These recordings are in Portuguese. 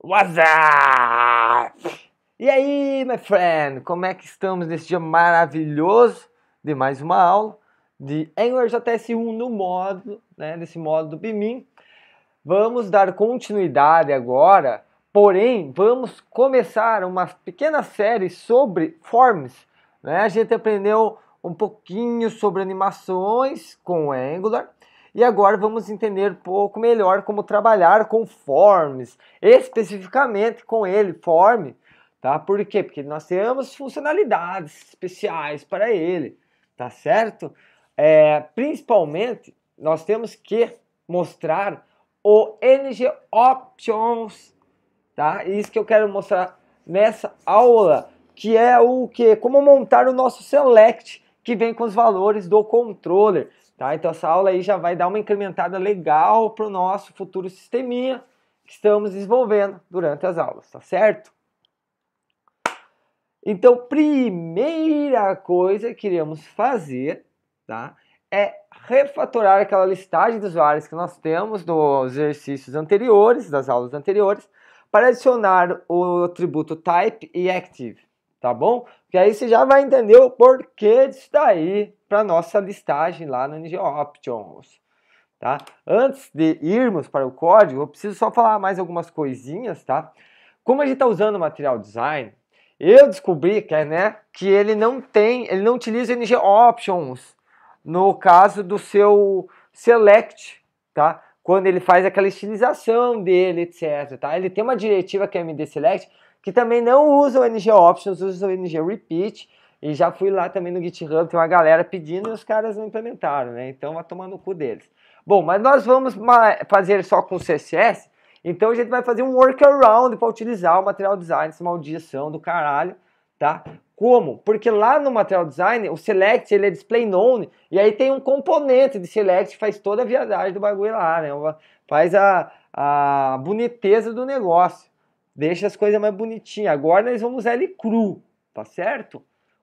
What's up? E aí, my friend, como é que estamos nesse dia maravilhoso de mais uma aula de AngularJS 1 no módulo, né, nesse módulo do Bimim. Vamos dar continuidade agora, porém, vamos começar uma pequena série sobre forms. Né? A gente aprendeu um pouquinho sobre animações com Angular, e agora vamos entender um pouco melhor como trabalhar com forms, especificamente com ele, form, tá? Por quê? Porque nós temos funcionalidades especiais para ele, tá certo? É, principalmente, nós temos que mostrar o NG Options, tá? É isso que eu quero mostrar nessa aula, que é o que? Como montar o nosso select, que vem com os valores do controller. Tá? Então essa aula aí já vai dar uma incrementada legal para o nosso futuro sisteminha que estamos desenvolvendo durante as aulas, tá certo? Então, primeira coisa que iremos fazer, tá? É refatorar aquela listagem de usuários que nós temos dos exercícios anteriores, das aulas anteriores, para adicionar o atributo type e active tá bom? Porque aí você já vai entender o porquê disso daí para nossa listagem lá no NG Options. Tá? Antes de irmos para o código, eu preciso só falar mais algumas coisinhas, tá? Como a gente está usando o material design, eu descobri que, é, né, que ele não tem, ele não utiliza NG Options no caso do seu select, tá? Quando ele faz aquela estilização dele, etc, tá? Ele tem uma diretiva que é MD Select que também não usam NG Options, usam NG Repeat. E já fui lá também no GitHub, tem uma galera pedindo e os caras não implementaram, né? Então vai tomar no cu deles. Bom, mas nós vamos fazer só com CSS, então a gente vai fazer um workaround para utilizar o material design, essa maldição do caralho, tá? Como? Porque lá no material design, o select ele é display known, e aí tem um componente de select que faz toda a viadagem do bagulho lá, né? Faz a, a boniteza do negócio. Deixa as coisas mais bonitinhas. Agora nós vamos usar ele cru, tá certo?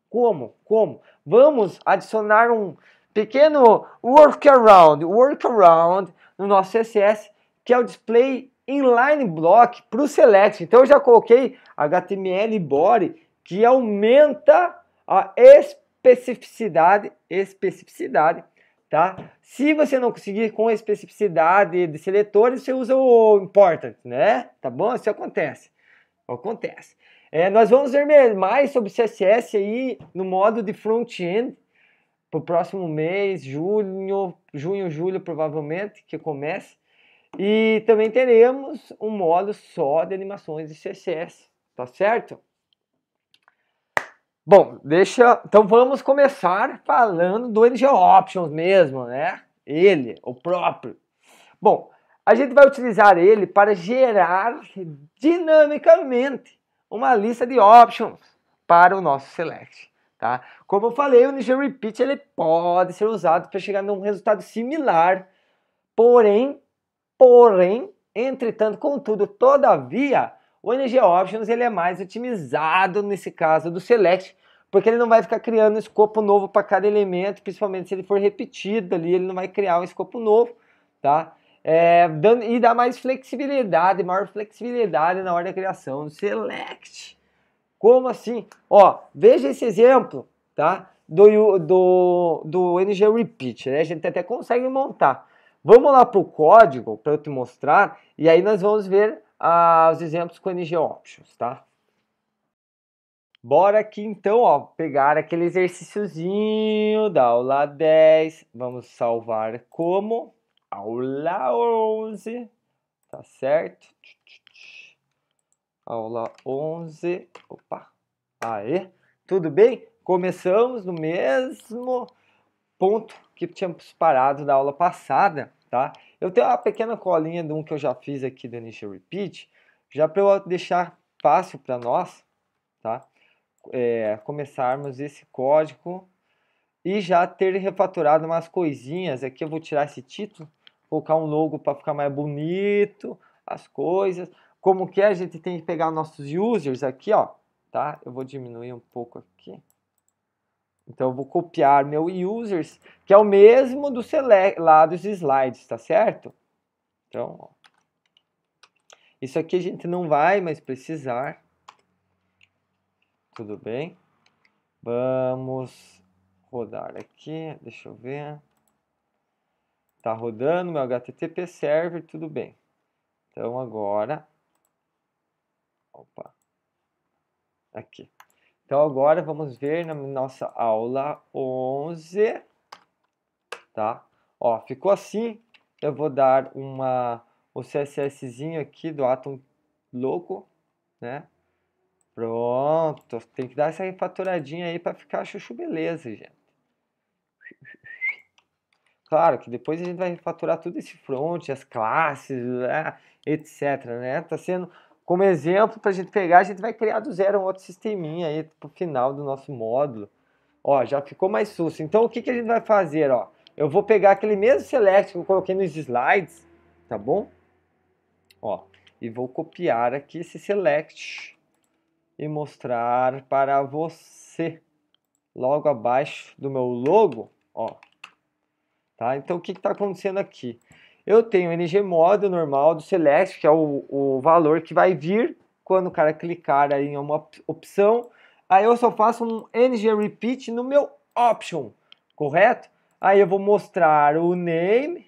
Como? Como? Vamos adicionar um pequeno workaround, workaround no nosso CSS, que é o display inline block para o select. Então eu já coloquei HTML body que aumenta a especificidade, especificidade tá? Se você não conseguir com especificidade de seletores, você usa o important, né? Tá bom? Isso acontece. Acontece. É, nós vamos ver mais sobre CSS aí no modo de front-end pro próximo mês, junho, junho, julho provavelmente, que comece. E também teremos um modo só de animações de CSS, tá certo? Bom, deixa. Então vamos começar falando do NG Options mesmo, né? Ele, o próprio. Bom, a gente vai utilizar ele para gerar dinamicamente uma lista de options para o nosso select, tá? Como eu falei, o NG Repeat ele pode ser usado para chegar num resultado similar, porém, porém, entretanto, contudo, todavia, o NG Options ele é mais otimizado nesse caso do Select, porque ele não vai ficar criando um escopo novo para cada elemento, principalmente se ele for repetido ali, ele não vai criar um escopo novo, tá? É, dando, e dá mais flexibilidade, maior flexibilidade na hora da criação do Select. Como assim? Ó, veja esse exemplo, tá? Do, do, do NG Repeat, né? A gente até consegue montar. Vamos lá para o código para eu te mostrar e aí nós vamos ver aos exemplos com NG Options, tá? Bora aqui então, ó, pegar aquele exercíciozinho da aula 10. Vamos salvar como aula 11, tá certo? Aula 11. Opa. Aê. Tudo bem? Começamos no mesmo ponto que tínhamos parado da aula passada, tá? Eu tenho uma pequena colinha de um que eu já fiz aqui do Initial Repeat, já para eu deixar fácil para nós, tá? É, começarmos esse código e já ter refaturado umas coisinhas. Aqui eu vou tirar esse título, colocar um logo para ficar mais bonito, as coisas. Como que é? a gente tem que pegar nossos users aqui, ó, tá? Eu vou diminuir um pouco aqui. Então eu vou copiar meu users, que é o mesmo do select, lá dos slides, tá certo? Então, ó. isso aqui a gente não vai mais precisar. Tudo bem. Vamos rodar aqui, deixa eu ver. Tá rodando meu HTTP server, tudo bem. Então agora, opa, aqui. Então, agora vamos ver na nossa aula 11, tá? Ó, ficou assim, eu vou dar uma, o CSSzinho aqui do Atom louco, né? Pronto, tem que dar essa refatoradinha aí para ficar chuchu beleza, gente. Claro que depois a gente vai refaturar tudo esse front, as classes, né, etc, né? Tá sendo como exemplo para a gente pegar, a gente vai criar do zero um outro sisteminha aí para o final do nosso módulo. Ó, já ficou mais susto. Então, o que, que a gente vai fazer? Ó, eu vou pegar aquele mesmo select que eu coloquei nos slides, tá bom? Ó, e vou copiar aqui esse select e mostrar para você logo abaixo do meu logo, ó. Tá? Então, o que está acontecendo aqui? Eu tenho o NG Modo normal do Select, que é o, o valor que vai vir quando o cara clicar aí em uma opção. Aí eu só faço um NG Repeat no meu Option, correto? Aí eu vou mostrar o name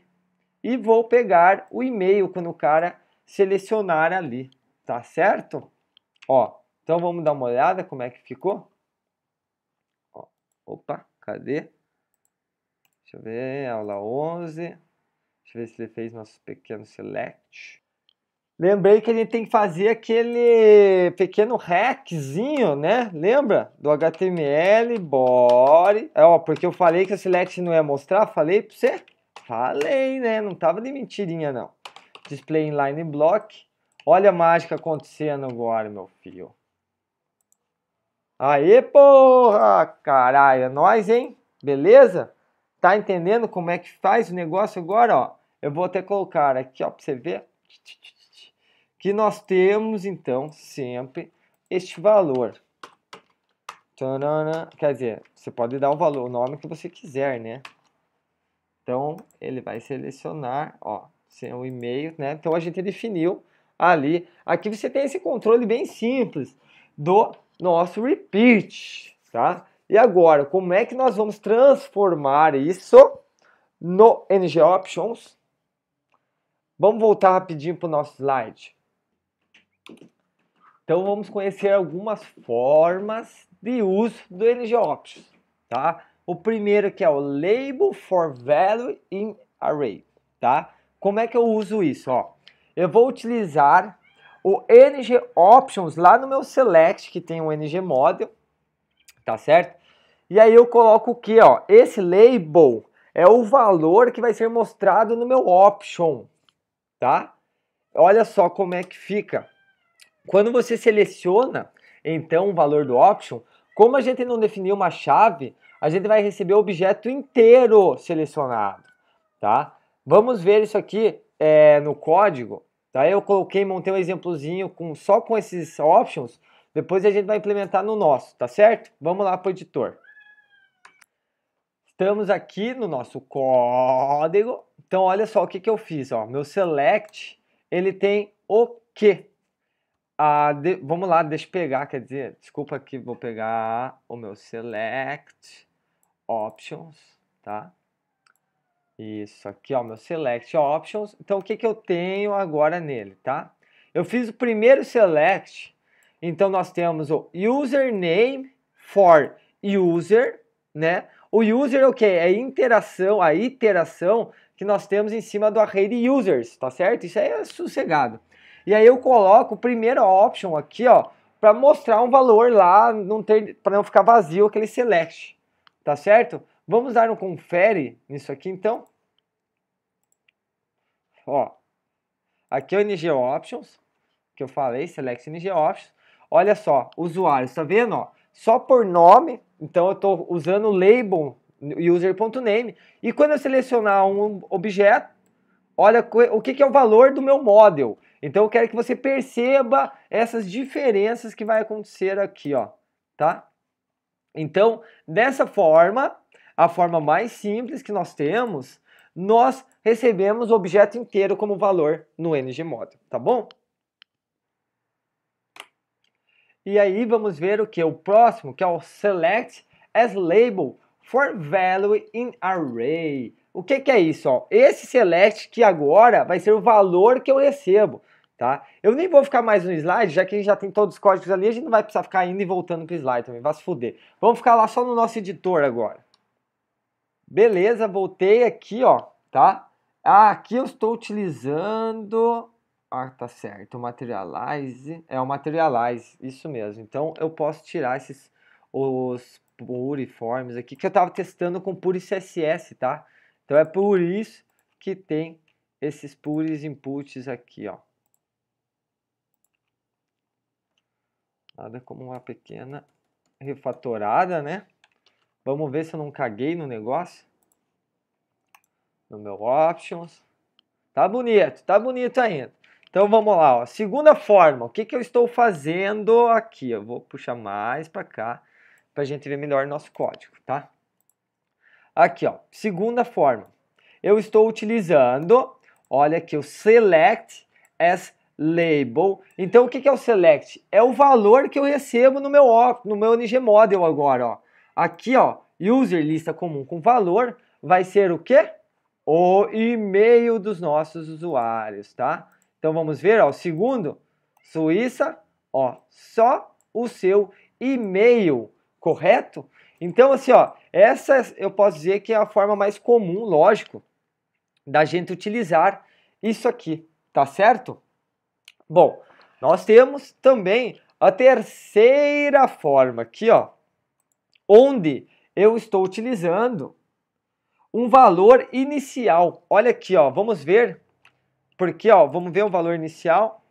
e vou pegar o e-mail quando o cara selecionar ali, tá certo? Ó, então vamos dar uma olhada como é que ficou. Ó, opa, cadê? Deixa eu ver, aula 11. Deixa eu ver se ele fez nosso pequeno select. Lembrei que a gente tem que fazer aquele pequeno hackzinho, né? Lembra? Do HTML, body. É, ó, porque eu falei que o select não ia mostrar, falei pra você? Falei, né? Não tava de mentirinha, não. Display inline block. Olha a mágica acontecendo agora, meu filho. Aê, porra! Caralho, é nóis, hein? Beleza? Tá entendendo como é que faz o negócio agora? Ó, eu vou até colocar aqui ó para você ver que nós temos então sempre este valor. Tanana, quer dizer, você pode dar o valor, o nome que você quiser, né? Então ele vai selecionar, ó, sem o e-mail, né? Então a gente definiu ali. Aqui você tem esse controle bem simples do nosso repeat, tá? E agora, como é que nós vamos transformar isso no NG Options? Vamos voltar rapidinho para o nosso slide. Então vamos conhecer algumas formas de uso do NG Options, tá? O primeiro que é o Label for Value in Array, tá? Como é que eu uso isso, ó? Eu vou utilizar o NG Options lá no meu Select, que tem o NG Model, tá certo? E aí eu coloco o que, ó, esse label é o valor que vai ser mostrado no meu option, tá? Olha só como é que fica. Quando você seleciona, então, o valor do option, como a gente não definiu uma chave, a gente vai receber o objeto inteiro selecionado, tá? Vamos ver isso aqui é, no código, tá? Eu coloquei, montei um exemplozinho com, só com esses options, depois a gente vai implementar no nosso, tá certo? Vamos lá para o editor. Estamos aqui no nosso código. Então, olha só o que, que eu fiz. Ó. Meu select, ele tem o que? Ah, de... vamos lá, deixa eu pegar, quer dizer, desculpa que vou pegar o meu select options, tá? Isso aqui, ó, meu select options. Então, o que, que eu tenho agora nele, tá? Eu fiz o primeiro select então nós temos o username for user, né? O user é o que? É a interação, a iteração que nós temos em cima do array de users, tá certo? Isso aí é sossegado. E aí eu coloco o primeiro option aqui, ó, para mostrar um valor lá, não ter, para não ficar vazio aquele select, tá certo? Vamos dar um confere nisso aqui então. Ó, aqui é o ng options que eu falei, select ng options. Olha só, usuários, tá vendo? Ó, só por nome, então eu estou usando label user.name. E quando eu selecionar um objeto, olha o que, que é o valor do meu model. Então eu quero que você perceba essas diferenças que vai acontecer aqui, ó, tá? Então, dessa forma, a forma mais simples que nós temos, nós recebemos o objeto inteiro como valor no ngModel, tá bom? E aí vamos ver o que? O próximo, que é o select as label for value in array. O que, que é isso? Ó? Esse select que agora vai ser o valor que eu recebo. Tá? Eu nem vou ficar mais no slide, já que a gente já tem todos os códigos ali, a gente não vai precisar ficar indo e voltando para o slide também, vai se fuder. Vamos ficar lá só no nosso editor agora. Beleza, voltei aqui, ó, tá? aqui eu estou utilizando ah, tá certo. O materialize é o materialize, isso mesmo. Então eu posso tirar esses os forms aqui que eu estava testando com pure CSS, tá? Então é por isso que tem esses pures inputs aqui, ó. Nada como uma pequena refatorada, né? Vamos ver se eu não caguei no negócio. No meu options. Tá bonito, tá bonito ainda. Então vamos lá, ó. segunda forma, o que, que eu estou fazendo aqui? Eu vou puxar mais para cá para a gente ver melhor nosso código, tá? Aqui, ó, segunda forma, eu estou utilizando, olha aqui, o select as label. Então o que, que é o select? É o valor que eu recebo no meu, no meu NG model agora, ó. Aqui, ó, user lista comum com valor vai ser o quê? O e-mail dos nossos usuários, Tá? Então vamos ver, ó, segundo, Suíça, ó, só o seu e-mail, correto? Então assim, ó, essa eu posso dizer que é a forma mais comum, lógico, da gente utilizar isso aqui, tá certo? Bom, nós temos também a terceira forma aqui, ó, onde eu estou utilizando um valor inicial. Olha aqui, ó, vamos ver porque, ó, vamos ver o valor inicial.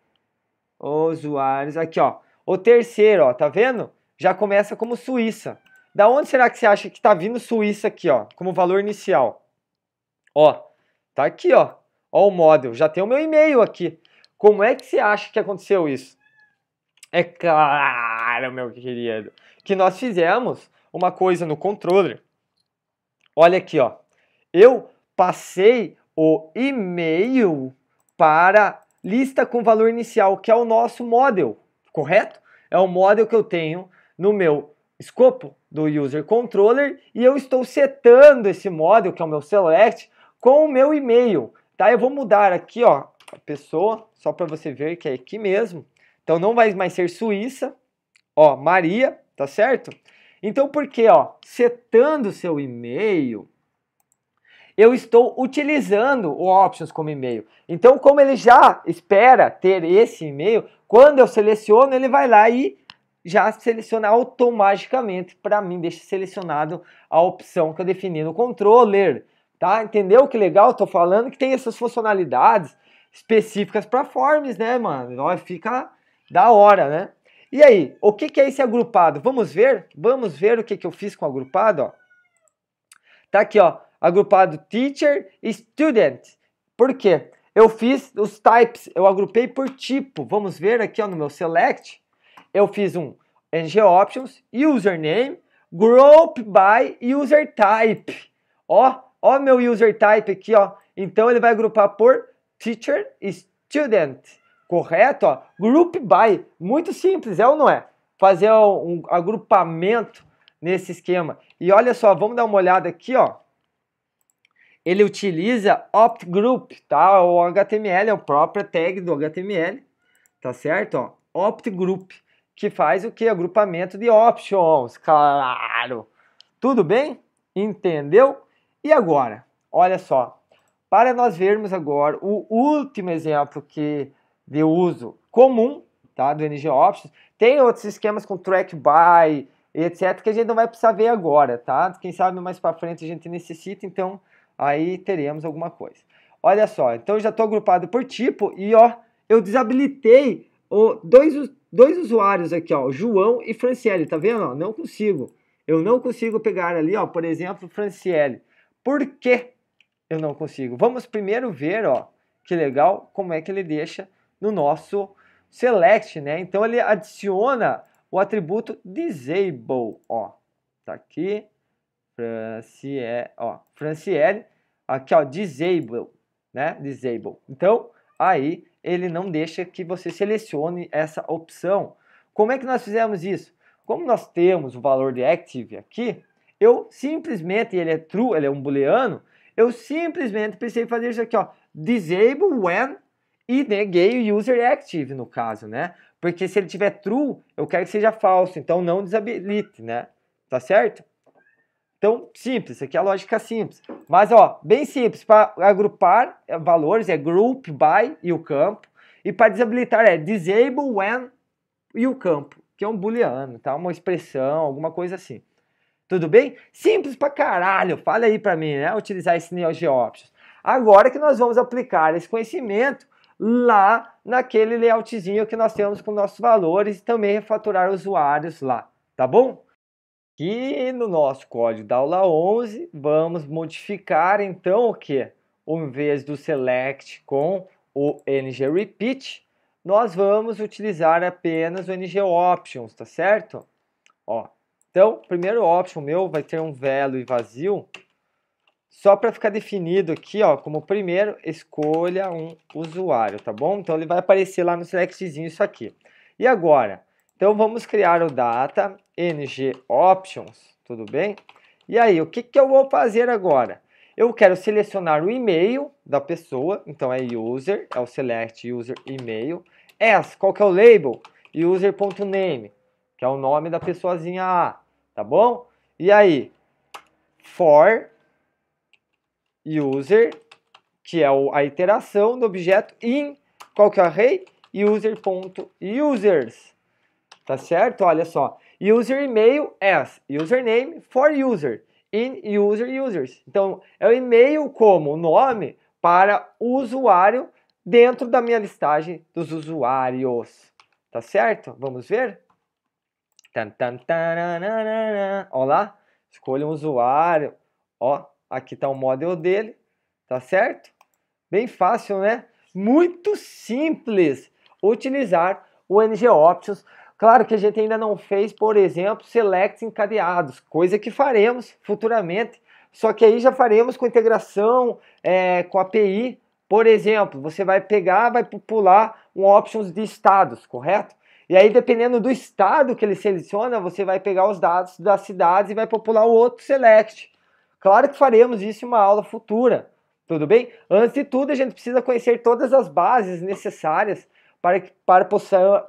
Usuários, aqui, ó. O terceiro, ó, tá vendo? Já começa como Suíça. Da onde será que você acha que tá vindo Suíça aqui, ó, como valor inicial? Ó, tá aqui, ó. Ó o model, já tem o meu e-mail aqui. Como é que você acha que aconteceu isso? É claro, meu querido, que nós fizemos uma coisa no controller. Olha aqui, ó. Eu passei o e-mail para lista com valor inicial, que é o nosso model, correto? É o model que eu tenho no meu escopo do user controller e eu estou setando esse model, que é o meu select, com o meu e-mail, tá? Eu vou mudar aqui, ó, a pessoa, só para você ver que é aqui mesmo. Então não vai mais ser Suíça, ó, Maria, tá certo? Então por quê ó, setando seu e-mail, eu estou utilizando o Options como e-mail. Então, como ele já espera ter esse e-mail, quando eu seleciono, ele vai lá e já seleciona automaticamente para mim, deixa selecionado a opção que eu defini no controller. Tá? Entendeu que legal? Estou falando que tem essas funcionalidades específicas para forms, né, mano? Fica da hora, né? E aí, o que, que é esse agrupado? Vamos ver? Vamos ver o que, que eu fiz com o agrupado, ó. Tá aqui, ó agrupado teacher e student. Por quê? Eu fiz os types, eu agrupei por tipo. Vamos ver aqui ó, no meu select. Eu fiz um ng options, username, group by user type. Ó, ó meu user type aqui, ó. Então ele vai agrupar por teacher e student. Correto, ó. Group by, muito simples, é ou não é? Fazer um, um agrupamento nesse esquema. E olha só, vamos dar uma olhada aqui, ó ele utiliza opt group, tá? O HTML é o próprio tag do HTML, tá certo? Ó, opt group, que faz o que? Agrupamento de options, claro. Tudo bem? Entendeu? E agora? Olha só. Para nós vermos agora o último exemplo que de uso comum, tá? Do NG Options. Tem outros esquemas com track by, etc, que a gente não vai precisar ver agora, tá? Quem sabe mais para frente a gente necessita, então aí teremos alguma coisa. Olha só, então eu já estou agrupado por tipo e ó, eu desabilitei o, dois, dois usuários aqui, ó, João e Franciele, tá vendo? não consigo. Eu não consigo pegar ali, ó, por exemplo, Franciele. Por que eu não consigo? Vamos primeiro ver, ó, que legal, como é que ele deixa no nosso select, né? Então ele adiciona o atributo disable, ó. Tá aqui, Franciele, ó, Franciele, aqui ó, disable, né, disable. Então, aí ele não deixa que você selecione essa opção. Como é que nós fizemos isso? Como nós temos o valor de active aqui, eu simplesmente, ele é true, ele é um booleano, eu simplesmente pensei fazer isso aqui, ó, disable when e neguei o user active no caso, né? Porque se ele tiver true, eu quero que seja falso, então não desabilite, né? Tá certo? Então, simples, aqui é a lógica simples. Mas, ó, bem simples, para agrupar é, valores é group by e o campo, e para desabilitar é disable when e o campo, que é um booleano, tá? Uma expressão, alguma coisa assim. Tudo bem? Simples pra caralho, fala aí pra mim, né? Utilizar esse NeoG Options. Agora que nós vamos aplicar esse conhecimento lá naquele layoutzinho que nós temos com nossos valores e também refaturar usuários lá, tá bom? E no nosso código da aula 11, vamos modificar então o que? Em vez do select com o ng repeat, nós vamos utilizar apenas o ng options, tá certo? Ó, então, primeiro option meu vai ter um e vazio. Só para ficar definido aqui, ó, como primeiro, escolha um usuário, tá bom? Então ele vai aparecer lá no selectzinho isso aqui. E agora, então vamos criar o data ng options, tudo bem? E aí, o que, que eu vou fazer agora? Eu quero selecionar o e-mail da pessoa, então é user, é o select user email. S, qual que é o label? user.name, que é o nome da pessoazinha A, tá bom? E aí, for user, que é a iteração do objeto in, qual que é o array? user.users. Tá certo? Olha só. User email as username for user in user users. Então, é o e-mail como nome para usuário dentro da minha listagem dos usuários. Tá certo? Vamos ver? Olha lá. Escolha um usuário. Ó, aqui está o model dele. Tá certo? Bem fácil, né? Muito simples utilizar o NG Options Claro que a gente ainda não fez, por exemplo, selects encadeados, coisa que faremos futuramente, só que aí já faremos com integração é, com API. Por exemplo, você vai pegar, vai pular um options de estados, correto? E aí, dependendo do estado que ele seleciona, você vai pegar os dados das cidades e vai popular o outro select. Claro que faremos isso em uma aula futura, tudo bem? Antes de tudo, a gente precisa conhecer todas as bases necessárias para que, para,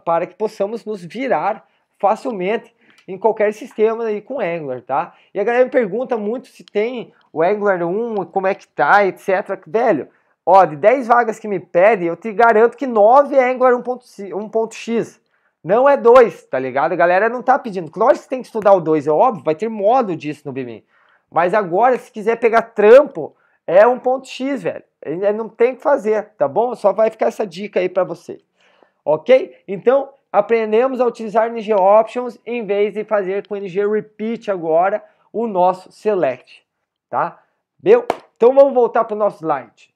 para que possamos nos virar facilmente em qualquer sistema aí com Angular, tá? E a galera me pergunta muito se tem o Angular 1, como é que tá, etc. Velho, ó, de 10 vagas que me pedem, eu te garanto que 9 é Angular 1.x. Não é 2, tá ligado? A galera não tá pedindo. Lógico que tem que estudar o 2, é óbvio, vai ter modo disso no BIM. Mas agora, se quiser pegar trampo, é 1.x, velho. Não tem o que fazer, tá bom? Só vai ficar essa dica aí para você ok? Então, aprendemos a utilizar ng options em vez de fazer com ng repeat agora o nosso select, tá? Meu? Então vamos voltar para o nosso slide.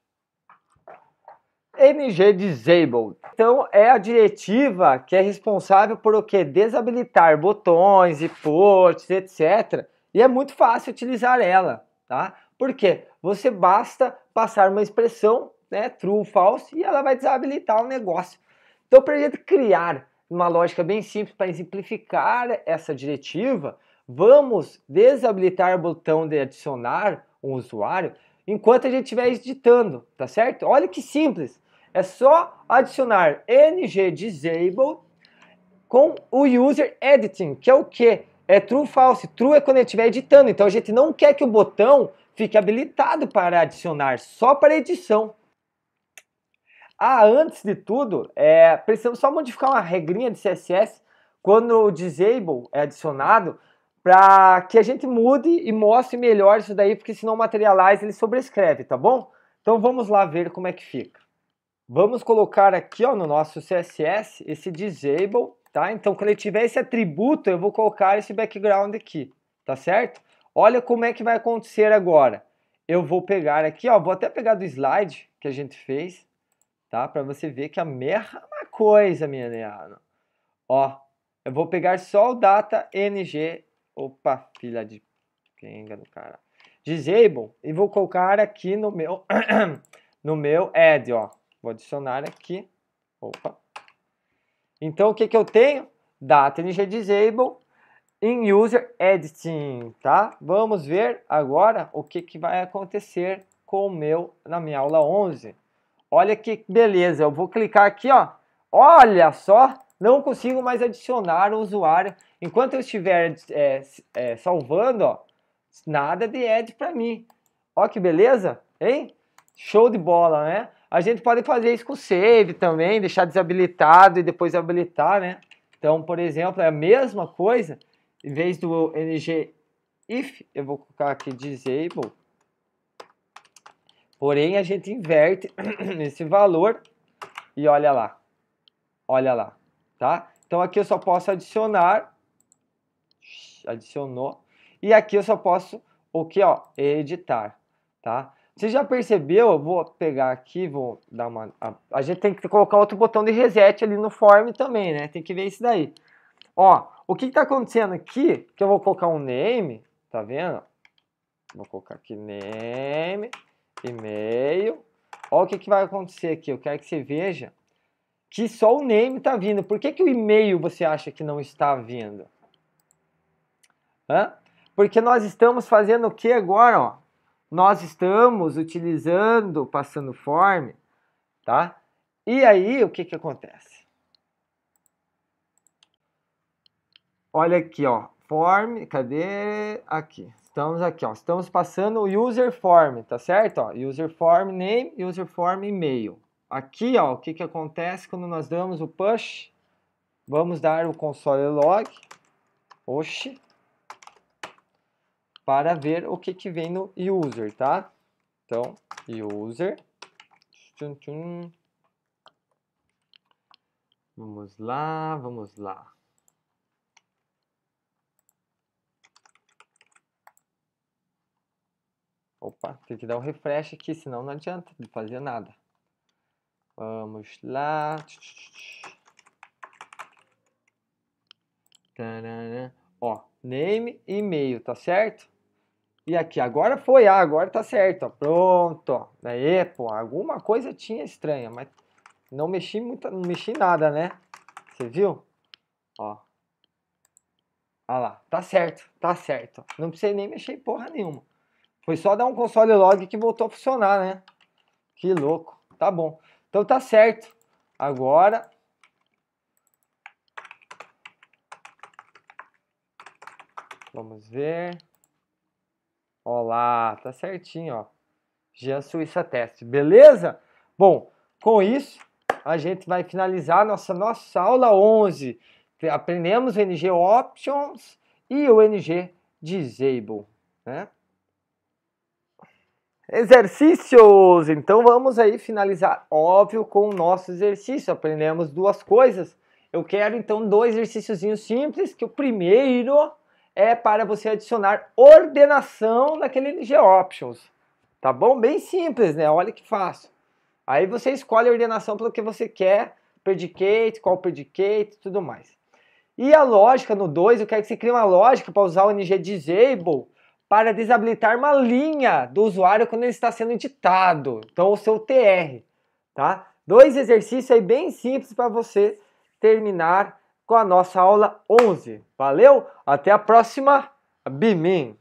ng disabled. Então é a diretiva que é responsável por o que desabilitar botões e ports, etc. E é muito fácil utilizar ela, tá? Porque você basta passar uma expressão, né, true, false, e ela vai desabilitar o negócio. Então, para a gente criar uma lógica bem simples para exemplificar essa diretiva, vamos desabilitar o botão de adicionar um usuário enquanto a gente estiver editando, tá certo? Olha que simples. É só adicionar ng disable com o user editing, que é o que? É true false. True é quando a gente estiver editando. Então a gente não quer que o botão fique habilitado para adicionar, só para edição. Ah, antes de tudo, é, precisamos só modificar uma regrinha de CSS quando o disable é adicionado para que a gente mude e mostre melhor isso daí, porque senão o materialize ele sobrescreve, tá bom? Então vamos lá ver como é que fica. Vamos colocar aqui ó, no nosso CSS esse disable, tá? Então quando ele tiver esse atributo, eu vou colocar esse background aqui, tá certo? Olha como é que vai acontecer agora. Eu vou pegar aqui, ó, vou até pegar do slide que a gente fez, tá? Para você ver que a merda é uma coisa, Ó, eu vou pegar só o data ng, opa, filha de quenga do cara. Disable e vou colocar aqui no meu no meu add, ó. Vou adicionar aqui. Opa. Então o que que eu tenho? Data ng disable in user editing, tá? Vamos ver agora o que que vai acontecer com o meu na minha aula 11. Olha que beleza, eu vou clicar aqui, ó. Olha só, não consigo mais adicionar o usuário. Enquanto eu estiver é, é, salvando, ó, nada de add para mim. Ó que beleza, hein? Show de bola, né? A gente pode fazer isso com save também, deixar desabilitado e depois habilitar, né? Então, por exemplo, é a mesma coisa, em vez do ng if, eu vou colocar aqui disable, Porém, a gente inverte esse valor e olha lá. Olha lá, tá? Então aqui eu só posso adicionar. Adicionou. E aqui eu só posso o que, ó? Editar, tá? Você já percebeu? Eu vou pegar aqui, vou dar uma... A, a gente tem que colocar outro botão de reset ali no form também, né? Tem que ver isso daí. Ó, o que está acontecendo aqui, que eu vou colocar um name, tá vendo? Vou colocar aqui name e-mail. Olha o que, que vai acontecer aqui. Eu quero que você veja que só o name está vindo. Por que, que o e-mail você acha que não está vindo? Hã? Porque nós estamos fazendo o que agora? Ó? Nós estamos utilizando passando form, tá? E aí, o que, que acontece? Olha aqui, ó form, cadê? Aqui. Estamos aqui, ó. Estamos passando o user form, tá certo? Ó, user form name, user form e Aqui, ó, o que que acontece quando nós damos o push? Vamos dar o console log. Oxi. Para ver o que que vem no user, tá? Então, user. Tchum, tchum. Vamos lá, vamos lá. Opa, tem que dar um refresh aqui, senão não adianta fazer nada. Vamos lá. Ó, name e e-mail, tá certo? E aqui, agora foi, ah, agora tá certo, ó, pronto. Ó. Daí, pô, alguma coisa tinha estranha, mas não mexi muito, não mexi nada, né? Você viu? Ó. Olha lá, tá certo, tá certo. Não precisei nem mexer porra nenhuma. Foi só dar um console log que voltou a funcionar, né? Que louco. Tá bom. Então tá certo. Agora Vamos ver. Olá, tá certinho, ó. Jean Suíça Teste, beleza? Bom, com isso, a gente vai finalizar nossa, nossa aula 11. Aprendemos o NG Options e o NG Disable, né? Exercícios! Então vamos aí finalizar, óbvio, com o nosso exercício. Aprendemos duas coisas. Eu quero então dois exercíciozinhos simples, que o primeiro é para você adicionar ordenação naquele LG Options. Tá bom? Bem simples, né? Olha que fácil. Aí você escolhe a ordenação pelo que você quer, predicate, qual predicate, tudo mais. E a lógica no 2, eu quero que você crie uma lógica para usar o NG Disable para desabilitar uma linha do usuário quando ele está sendo editado, então o seu TR, tá? Dois exercícios aí bem simples para você terminar com a nossa aula 11. Valeu? Até a próxima. Bimim.